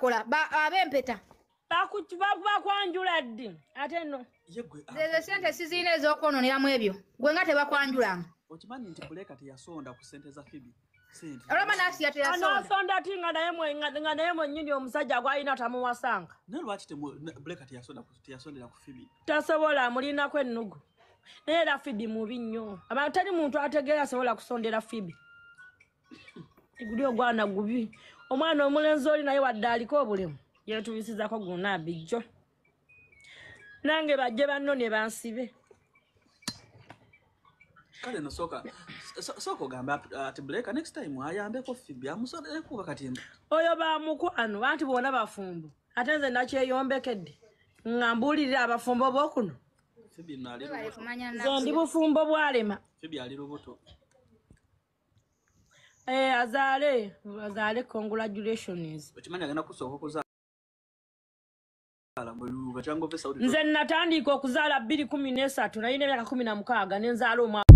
kola abempeta bakwanjula ddi ate no ah, zezo sente sizina ezokwononeramu ebyo gwe nga tebakwanjulanga okimanyi nti buleka teyasonda ku sente za fibi olwamanasiyatnasonda ti nga naye mwenyini omusajja gwalina tamuwasanga tasobola mulinako ennugu naye era fibi mubi nnyo abantu tali muntu ategeera asobola kusondera fibi guli ogwana gubi omwana omulenzi oli naye wadde aliko obulimu yetuyisizako guna bijjo nange bajje banno ne bansibe kale nosooka ogamba ati blake next time ayambeko fibi amusoleeko kakati oyo bamukwano anti bona bafumbo ate nze nakyeyombekedde nga mbuulirira abafumbo bokuno nze ndi bufumbo bwalema fibi ali lubuto Eh, hey, azale. Azale, congratulations. Uchimani agena kusoho kuzala. Mbeluga, chango vesa. Nze natandiko kuzala bili kumi nesa. Tunaine mika kumi na mkaga. Nenzalo mwa.